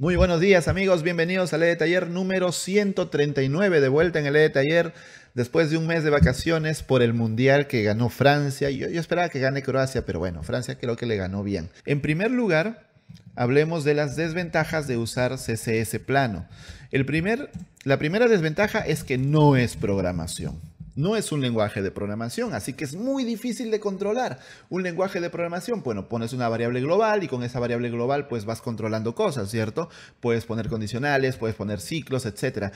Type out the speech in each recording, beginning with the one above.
Muy buenos días amigos, bienvenidos al Ley Taller número 139, de vuelta en el EDTaller, Taller después de un mes de vacaciones por el Mundial que ganó Francia. Yo, yo esperaba que gane Croacia, pero bueno, Francia creo que le ganó bien. En primer lugar, hablemos de las desventajas de usar CSS plano. El primer, la primera desventaja es que no es programación. No es un lenguaje de programación, así que es muy difícil de controlar. Un lenguaje de programación, bueno, pones una variable global y con esa variable global pues vas controlando cosas, ¿cierto? Puedes poner condicionales, puedes poner ciclos, etc.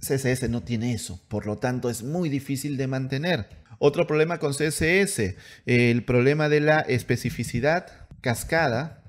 CSS no tiene eso, por lo tanto es muy difícil de mantener. Otro problema con CSS, el problema de la especificidad, cascada,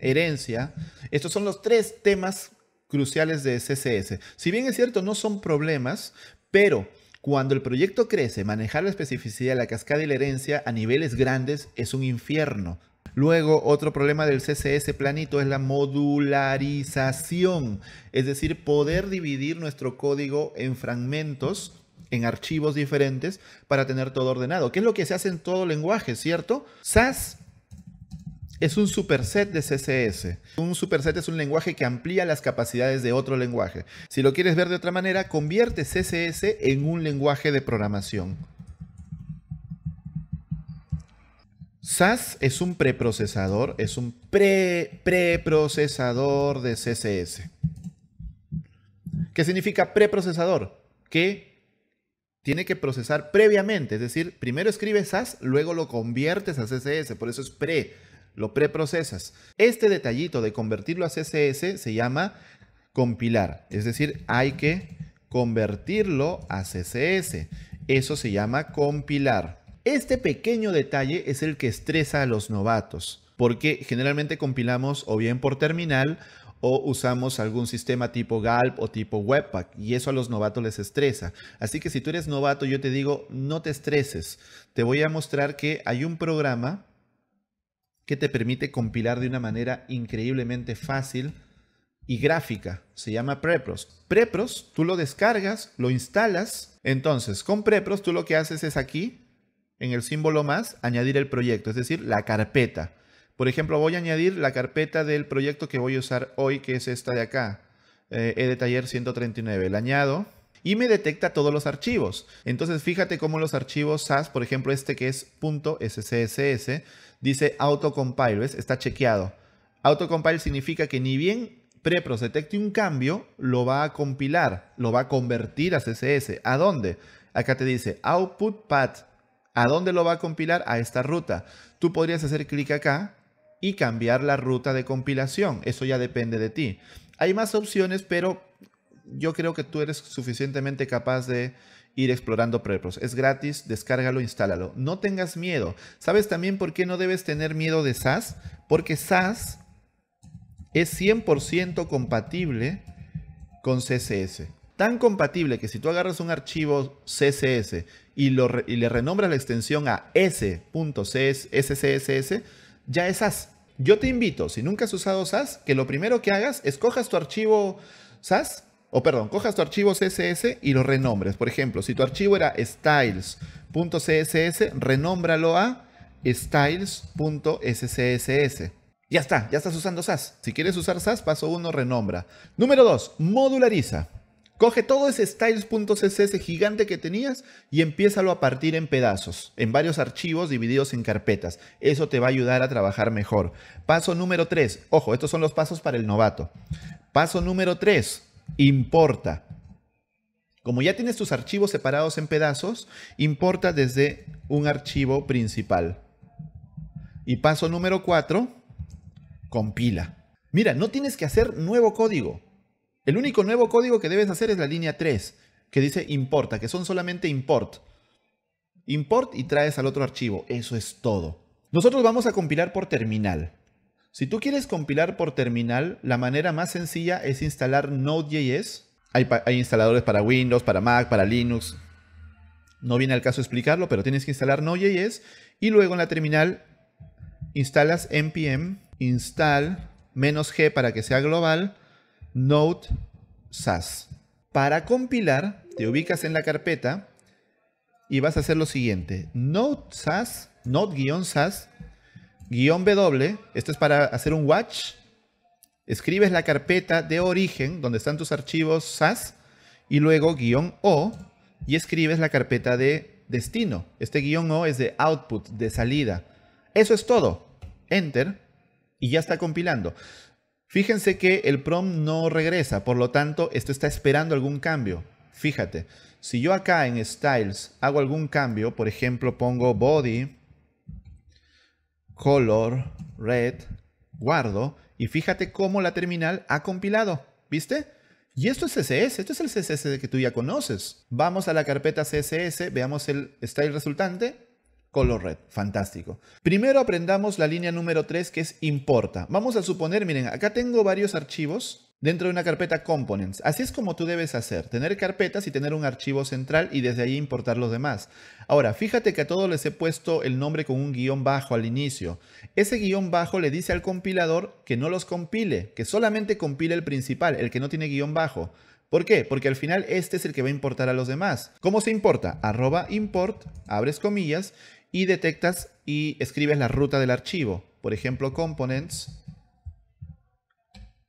herencia. Estos son los tres temas cruciales de CSS. Si bien es cierto, no son problemas, pero cuando el proyecto crece, manejar la especificidad, la cascada y la herencia a niveles grandes es un infierno. Luego, otro problema del CSS planito es la modularización, es decir, poder dividir nuestro código en fragmentos, en archivos diferentes, para tener todo ordenado, que es lo que se hace en todo lenguaje, ¿cierto? SAS es un superset de CSS. Un superset es un lenguaje que amplía las capacidades de otro lenguaje. Si lo quieres ver de otra manera, convierte CSS en un lenguaje de programación. SAS es un preprocesador, es un pre preprocesador de CSS. ¿Qué significa preprocesador? Que tiene que procesar previamente, es decir, primero escribes SAS, luego lo conviertes a CSS, por eso es pre lo preprocesas. Este detallito de convertirlo a CSS se llama compilar, es decir, hay que convertirlo a CSS. Eso se llama compilar. Este pequeño detalle es el que estresa a los novatos, porque generalmente compilamos o bien por terminal o usamos algún sistema tipo Galp o tipo Webpack y eso a los novatos les estresa. Así que si tú eres novato yo te digo no te estreses. Te voy a mostrar que hay un programa que te permite compilar de una manera increíblemente fácil y gráfica. Se llama Prepros. Prepros, tú lo descargas, lo instalas. Entonces, con Prepros tú lo que haces es aquí, en el símbolo más, añadir el proyecto, es decir, la carpeta. Por ejemplo, voy a añadir la carpeta del proyecto que voy a usar hoy, que es esta de acá, eh, E de taller 139. La añado y me detecta todos los archivos. Entonces fíjate cómo los archivos SAS, por ejemplo este que es .scss, dice autocompile, ¿ves? Está chequeado. Autocompile significa que ni bien Prepros detecte un cambio, lo va a compilar, lo va a convertir a CSS. ¿A dónde? Acá te dice output path. ¿A dónde lo va a compilar? A esta ruta. Tú podrías hacer clic acá y cambiar la ruta de compilación. Eso ya depende de ti. Hay más opciones, pero yo creo que tú eres suficientemente capaz de ir explorando Prepros. Es gratis, descárgalo, instálalo. No tengas miedo. ¿Sabes también por qué no debes tener miedo de SAS? Porque SAS es 100% compatible con CSS. Tan compatible que si tú agarras un archivo CSS y, le renombras la extensión a s.css, ya es SAS. Yo te invito, si nunca has usado SAS, que lo primero que hagas, escojas tu archivo SAS o perdón, cojas tu archivo CSS y lo renombres. Por ejemplo, si tu archivo era styles.css, renómbralo a styles.scss. Ya está, ya estás usando SAS. Si quieres usar SAS, paso 1, renombra. Número 2, modulariza. Coge todo ese styles.css gigante que tenías y empiézalo a partir en pedazos, en varios archivos divididos en carpetas. Eso te va a ayudar a trabajar mejor. Paso número 3. Ojo, estos son los pasos para el novato. Paso número 3 importa. Como ya tienes tus archivos separados en pedazos, importa desde un archivo principal. Y paso número 4, compila. Mira, no tienes que hacer nuevo código. El único nuevo código que debes hacer es la línea 3, que dice importa, que son solamente import. Import y traes al otro archivo. Eso es todo. Nosotros vamos a compilar por terminal. Si tú quieres compilar por terminal, la manera más sencilla es instalar Node.js. Hay, instaladores para Windows, para Mac, para Linux. No viene al caso explicarlo, pero tienes que instalar Node.js y luego en la terminal instalas npm install "-g para que sea global node sas. Para compilar, te ubicas en la carpeta y vas a hacer lo siguiente. node sas, node-sas guión W, esto es para hacer un watch, escribes la carpeta de origen donde están tus archivos SAS y luego guión O y escribes la carpeta de destino. Este guión O es de output, de salida. Eso es todo. Enter y ya está compilando. Fíjense que el prom no regresa, por lo tanto, esto está esperando algún cambio. Fíjate, si yo acá en Styles hago algún cambio, por ejemplo, pongo body, color, red, guardo y fíjate cómo la terminal ha compilado, ¿viste? Y esto es CSS, esto es el CSS que tú ya conoces. Vamos a la carpeta CSS, veamos el style resultante, color red, fantástico. Primero aprendamos la línea número 3 que es importa. Vamos a suponer, miren, acá tengo varios archivos dentro de una carpeta components. Así es como tú debes hacer, tener carpetas y tener un archivo central y desde ahí importar los demás. Ahora, fíjate que a todos les he puesto el nombre con un guión bajo al inicio. Ese guión bajo le dice al compilador que no los compile, que solamente compile el principal, el que no tiene guión bajo. ¿Por qué? Porque al final este es el que va a importar a los demás. ¿Cómo se importa? Arroba import, abres comillas y detectas y escribes la ruta del archivo. Por ejemplo, components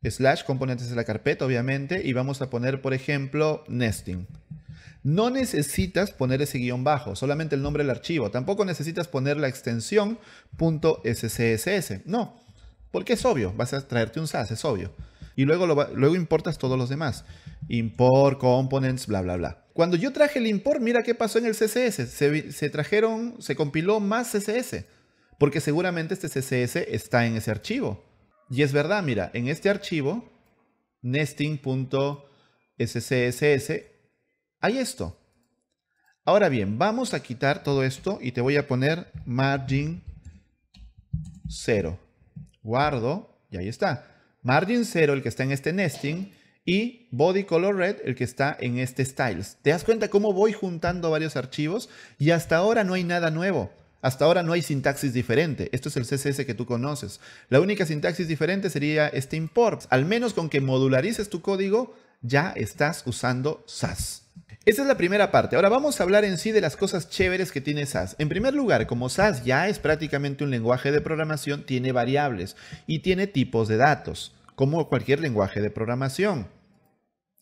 slash componentes de la carpeta, obviamente, y vamos a poner, por ejemplo, nesting. No necesitas poner ese guión bajo, solamente el nombre del archivo. Tampoco necesitas poner la extensión .scss. No, porque es obvio, vas a traerte un SAS, es obvio. Y luego, luego importas todos los demás. Import, components, bla, bla, bla. Cuando yo traje el import, mira qué pasó en el CSS. Se, se trajeron, se compiló más CSS. Porque seguramente este CSS está en ese archivo. Y es verdad, mira, en este archivo, nesting.scss, hay esto. Ahora bien, vamos a quitar todo esto y te voy a poner margin 0. Guardo y ahí está. Margin 0, el que está en este nesting, y body color red, el que está en este styles. ¿Te das cuenta cómo voy juntando varios archivos? Y hasta ahora no hay nada nuevo. Hasta ahora no hay sintaxis diferente. Esto es el CSS que tú conoces. La única sintaxis diferente sería este import. Al menos con que modularices tu código, ya estás usando SAS. Esa es la primera parte. Ahora vamos a hablar en sí de las cosas chéveres que tiene SAS. En primer lugar, como SAS ya es prácticamente un lenguaje de programación, tiene variables y tiene tipos de datos, como cualquier lenguaje de programación.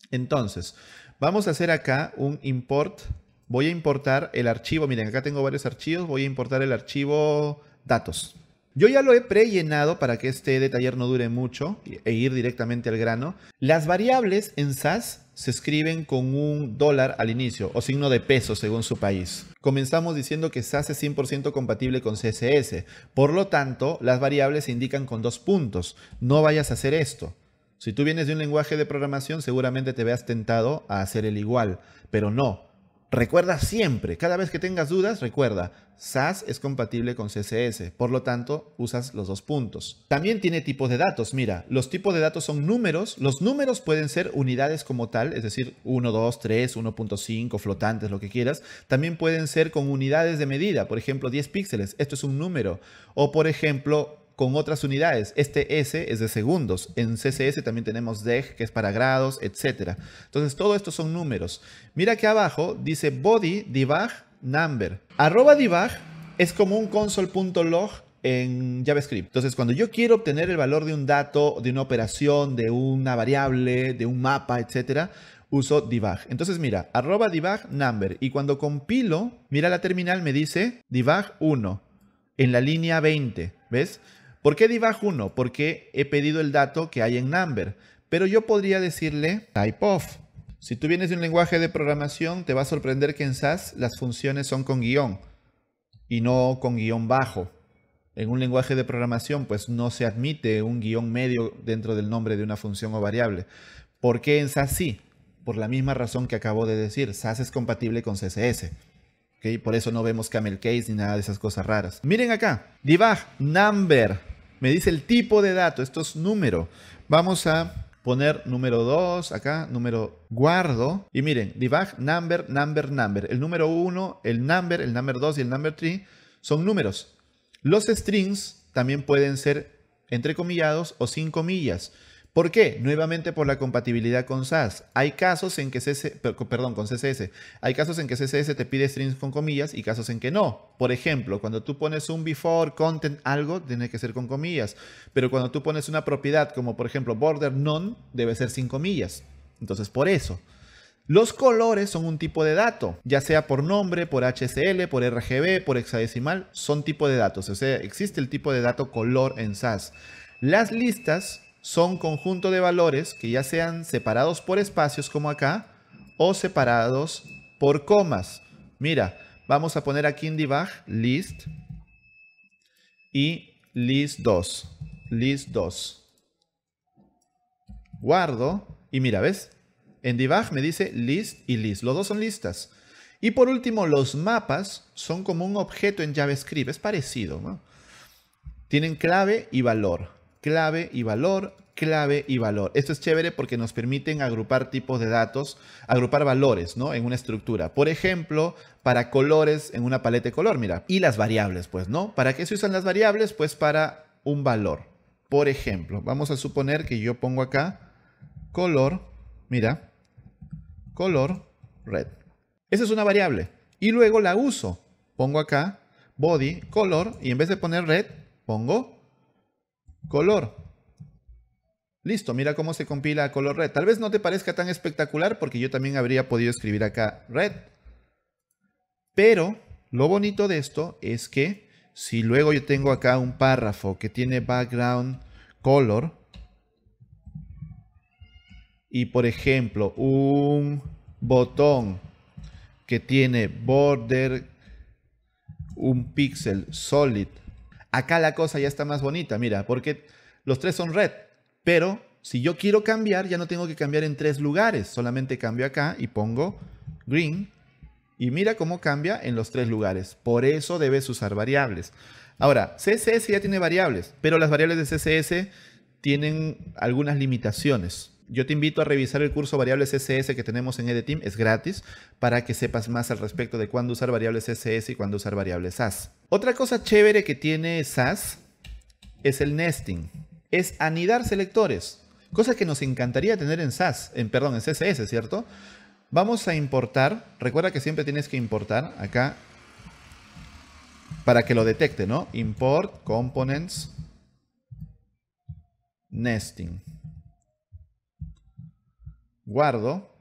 Entonces, vamos a hacer acá un import voy a importar el archivo. Miren, acá tengo varios archivos. Voy a importar el archivo datos. Yo ya lo he prellenado para que este detaller no dure mucho e ir directamente al grano. Las variables en SAS se escriben con un dólar al inicio o signo de peso según su país. Comenzamos diciendo que SAS es 100% compatible con CSS. Por lo tanto, las variables se indican con dos puntos. No vayas a hacer esto. Si tú vienes de un lenguaje de programación, seguramente te veas tentado a hacer el igual, pero no. Recuerda siempre, cada vez que tengas dudas, recuerda, SAS es compatible con CSS, por lo tanto, usas los dos puntos. También tiene tipos de datos, mira, los tipos de datos son números, los números pueden ser unidades como tal, es decir, 1, 2, 3, 1.5, flotantes, lo que quieras. También pueden ser con unidades de medida, por ejemplo, 10 píxeles, esto es un número. O por ejemplo, con otras unidades. Este S es de segundos. En CSS también tenemos DEG, que es para grados, etc. Entonces, todo esto son números. Mira que abajo dice body debug number. Arroba debug es como un console.log en JavaScript. Entonces, cuando yo quiero obtener el valor de un dato, de una operación, de una variable, de un mapa, etcétera, uso debug. Entonces, mira, arroba debug number. Y cuando compilo, mira la terminal, me dice debug 1 en la línea 20. ¿Ves? ¿Por qué divag 1? Porque he pedido el dato que hay en number, pero yo podría decirle type of. Si tú vienes de un lenguaje de programación, te va a sorprender que en SAS las funciones son con guión y no con guión bajo. En un lenguaje de programación, pues no se admite un guión medio dentro del nombre de una función o variable. ¿Por qué en SAS sí? Por la misma razón que acabo de decir, SAS es compatible con CSS. Por eso no vemos camel case ni nada de esas cosas raras. Miren acá, Divag, number me dice el tipo de dato, esto es número. Vamos a poner número 2 acá, número guardo. Y miren, debug, number, number, number. El número 1, el number, el number 2 y el number 3 son números. Los strings también pueden ser entre comillados o sin comillas. ¿Por qué? Nuevamente por la compatibilidad con SAS. Hay casos en que CSS, perdón, con CSS. Hay casos en que CSS te pide strings con comillas y casos en que no. Por ejemplo, cuando tú pones un before, content, algo, tiene que ser con comillas. Pero cuando tú pones una propiedad como por ejemplo border none, debe ser sin comillas. Entonces, por eso. Los colores son un tipo de dato, ya sea por nombre, por HCL, por RGB, por hexadecimal, son tipo de datos. O sea, existe el tipo de dato color en SAS. Las listas son conjunto de valores que ya sean separados por espacios como acá o separados por comas. Mira, vamos a poner aquí en Divag list y list2, list2. Guardo y mira, ¿ves? En Divag me dice list y list. Los dos son listas. Y por último, los mapas son como un objeto en JavaScript. Es parecido, ¿no? Tienen clave y valor clave y valor, clave y valor. Esto es chévere porque nos permiten agrupar tipos de datos, agrupar valores, ¿no? En una estructura. Por ejemplo, para colores en una paleta de color, mira. Y las variables, pues, ¿no? ¿Para qué se usan las variables? Pues para un valor. Por ejemplo, vamos a suponer que yo pongo acá color, mira, color red. Esa es una variable. Y luego la uso. Pongo acá body, color, y en vez de poner red, pongo color. Listo, mira cómo se compila color red. Tal vez no te parezca tan espectacular porque yo también habría podido escribir acá red. Pero lo bonito de esto es que si luego yo tengo acá un párrafo que tiene background color y por ejemplo un botón que tiene border un pixel solid Acá la cosa ya está más bonita, mira, porque los tres son red, pero si yo quiero cambiar, ya no tengo que cambiar en tres lugares, solamente cambio acá y pongo green y mira cómo cambia en los tres lugares. Por eso debes usar variables. Ahora, CSS ya tiene variables, pero las variables de CSS tienen algunas limitaciones. Yo te invito a revisar el curso Variables CSS que tenemos en EDTeam, es gratis, para que sepas más al respecto de cuándo usar variables CSS y cuándo usar variables SAS. Otra cosa chévere que tiene SAS es el nesting, es anidar selectores, cosa que nos encantaría tener en SAS, en perdón, en CSS, ¿cierto? Vamos a importar, recuerda que siempre tienes que importar acá para que lo detecte, ¿no? Import components nesting. Guardo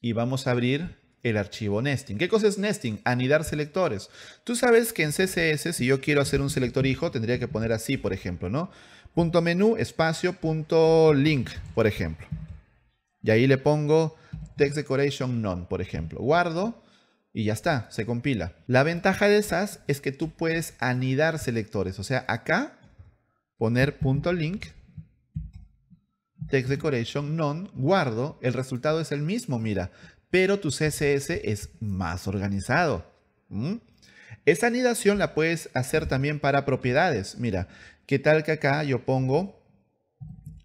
y vamos a abrir el archivo nesting. ¿Qué cosa es nesting? Anidar selectores. Tú sabes que en CSS, si yo quiero hacer un selector hijo, tendría que poner así, por ejemplo, ¿no? Punto menú, espacio, punto link, por ejemplo. Y ahí le pongo text decoration none, por ejemplo. Guardo y ya está, se compila. La ventaja de SAS es que tú puedes anidar selectores. O sea, acá poner punto link, text decoration none, guardo, el resultado es el mismo, mira pero tu CSS es más organizado. Esa anidación la puedes hacer también para propiedades. Mira, ¿qué tal que acá yo pongo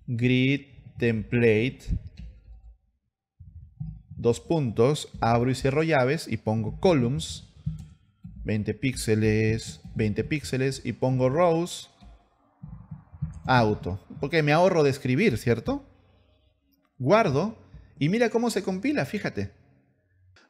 grid template dos puntos, abro y cierro llaves y pongo columns 20 píxeles, 20 píxeles y pongo rows auto, porque me ahorro de escribir, ¿cierto? Guardo y mira cómo se compila, fíjate.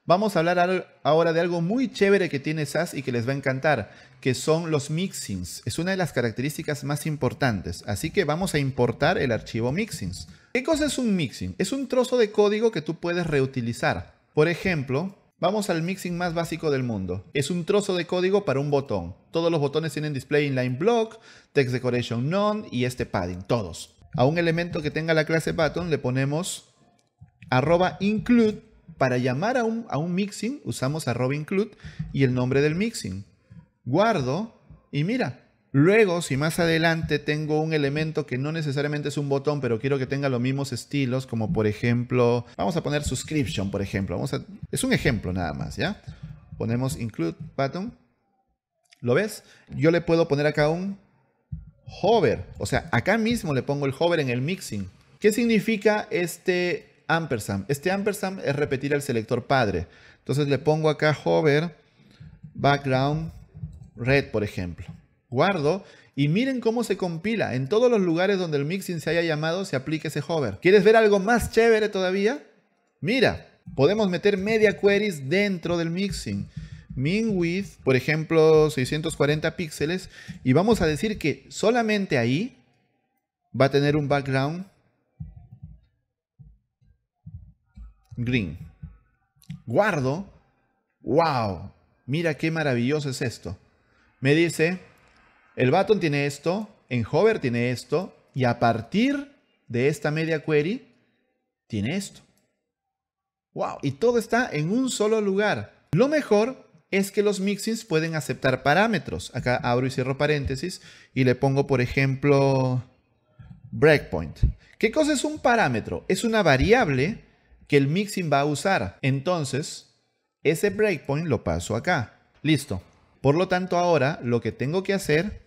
Vamos a hablar ahora de algo muy chévere que tiene SAS y que les va a encantar, que son los mixings. Es una de las características más importantes, así que vamos a importar el archivo mixings. ¿Qué cosa es un mixing? Es un trozo de código que tú puedes reutilizar. Por ejemplo, Vamos al mixing más básico del mundo. Es un trozo de código para un botón. Todos los botones tienen display inline block, text decoration none y este padding, todos. A un elemento que tenga la clase button le ponemos arroba include para llamar a un, a un mixing usamos a Robin y el nombre del mixing. Guardo y mira, Luego, si más adelante tengo un elemento que no necesariamente es un botón, pero quiero que tenga los mismos estilos, como por ejemplo, vamos a poner subscription, por ejemplo. Vamos es un ejemplo nada más, ¿ya? Ponemos include button. ¿Lo ves? Yo le puedo poner acá un hover. O sea, acá mismo le pongo el hover en el mixing. ¿Qué significa este ampersand. Este ampersand es repetir el selector padre. Entonces le pongo acá hover background red, por ejemplo. Guardo y miren cómo se compila. En todos los lugares donde el mixing se haya llamado se aplica ese hover. ¿Quieres ver algo más chévere todavía? Mira, podemos meter media queries dentro del mixing. Min width, por ejemplo, 640 píxeles. Y vamos a decir que solamente ahí va a tener un background green. Guardo. ¡Wow! Mira qué maravilloso es esto. Me dice, el button tiene esto, en Hover tiene esto, y a partir de esta media query tiene esto. ¡Wow! Y todo está en un solo lugar. Lo mejor es que los mixins pueden aceptar parámetros. Acá abro y cierro paréntesis y le pongo, por ejemplo, breakpoint. ¿Qué cosa es un parámetro? Es una variable que el mixing va a usar. Entonces, ese breakpoint lo paso acá. Listo. Por lo tanto, ahora lo que tengo que hacer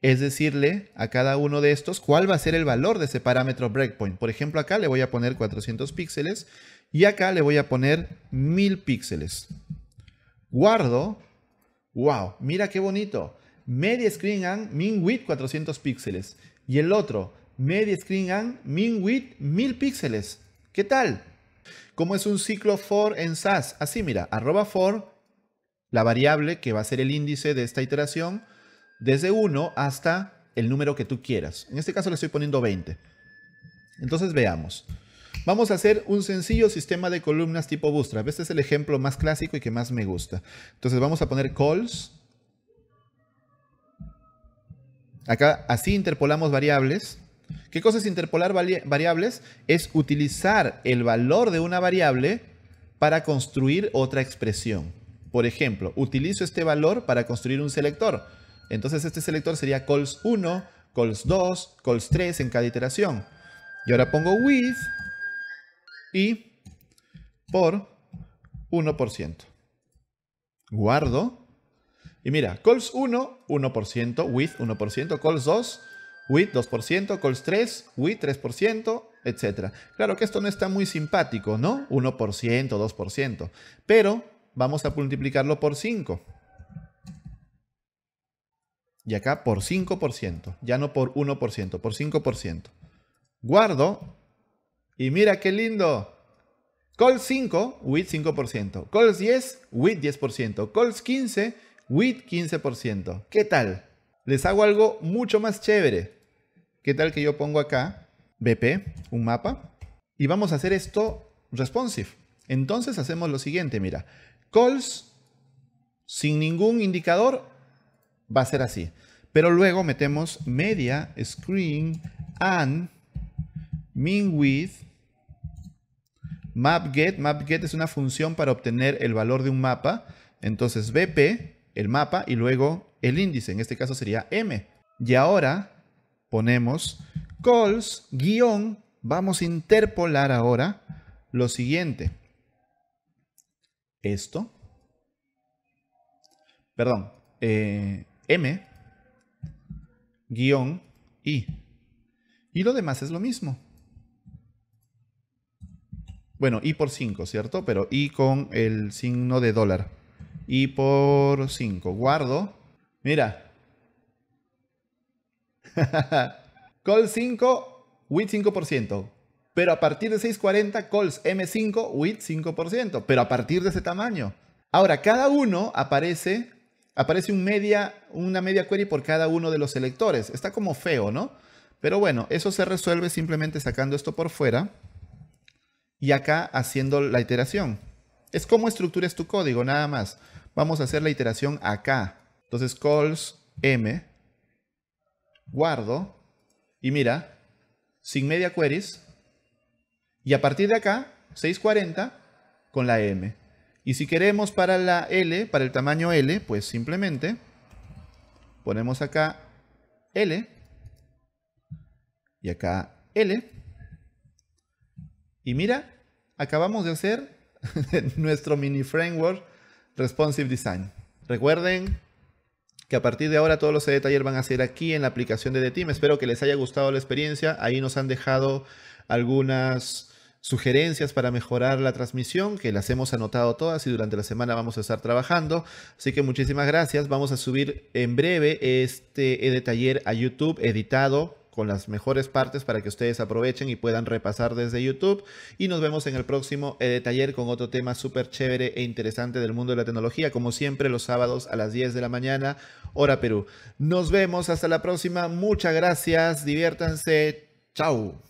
es decirle a cada uno de estos cuál va a ser el valor de ese parámetro breakpoint. Por ejemplo, acá le voy a poner 400 píxeles y acá le voy a poner 1000 píxeles. Guardo. ¡Wow! Mira qué bonito. Media screen and min width 400 píxeles. Y el otro, media screen and min width 1000 píxeles. ¿Qué tal? ¿Cómo es un ciclo for en SAS? Así, mira, arroba for, la variable que va a ser el índice de esta iteración, desde 1 hasta el número que tú quieras. En este caso le estoy poniendo 20. Entonces veamos. Vamos a hacer un sencillo sistema de columnas tipo Bootstrap. Este es el ejemplo más clásico y que más me gusta. Entonces vamos a poner calls. Acá así interpolamos variables. ¿Qué cosa es interpolar variables? Es utilizar el valor de una variable para construir otra expresión. Por ejemplo, utilizo este valor para construir un selector. Entonces este selector sería calls 1, calls 2, calls 3 en cada iteración. Y ahora pongo with y por 1%. Guardo. Y mira, calls 1, 1%, with 1%, calls 2, WIT 2%, calls 3, with 3%, etc. Claro que esto no está muy simpático, ¿no? 1%, 2%, pero vamos a multiplicarlo por 5. Y acá por 5%, ya no por 1%, por 5%. Guardo y mira qué lindo. Calls 5, with 5%. Calls 10, with 10%. Calls 15, with 15%. ¿Qué tal? Les hago algo mucho más chévere. ¿Qué tal que yo pongo acá BP, un mapa? Y vamos a hacer esto responsive. Entonces hacemos lo siguiente, mira. Calls sin ningún indicador va a ser así. Pero luego metemos media, screen, and, min width, Map get es una función para obtener el valor de un mapa. Entonces BP, el mapa, y luego el índice. En este caso sería m. Y ahora ponemos calls guión, vamos a interpolar ahora lo siguiente. Esto. Perdón. Eh, M guión I. Y lo demás es lo mismo. Bueno, I por 5, ¿cierto? Pero I con el signo de dólar. I por 5. Guardo. Mira, Call 5, with 5%. Pero a partir de 640, calls M5, with 5%. Pero a partir de ese tamaño. Ahora, cada uno aparece, aparece media, una media query por cada uno de los selectores. Está como feo, ¿no? Pero bueno, eso se resuelve simplemente sacando esto por fuera y acá haciendo la iteración. Es como estructuras tu código, nada más. Vamos a hacer la iteración acá. Entonces, calls M guardo y mira, sin media queries. Y a partir de acá, 640 con la M. Y si queremos para la L, para el tamaño L, pues simplemente ponemos acá L y acá L. Y mira, acabamos de hacer nuestro mini framework Responsive Design. Recuerden que a partir de ahora todos los e-taller van a ser aquí en la aplicación de The Team. Espero que les haya gustado la experiencia. Ahí nos han dejado algunas sugerencias para mejorar la transmisión, que las hemos anotado todas y durante la semana vamos a estar trabajando. Así que muchísimas gracias. Vamos a subir en breve este de taller a YouTube editado con las mejores partes para que ustedes aprovechen y puedan repasar desde YouTube. Y nos vemos en el próximo de eh, taller con otro tema súper chévere e interesante del mundo de la tecnología, como siempre los sábados a las 10 de la mañana, hora Perú. Nos vemos hasta la próxima. Muchas gracias. Diviértanse. Chao.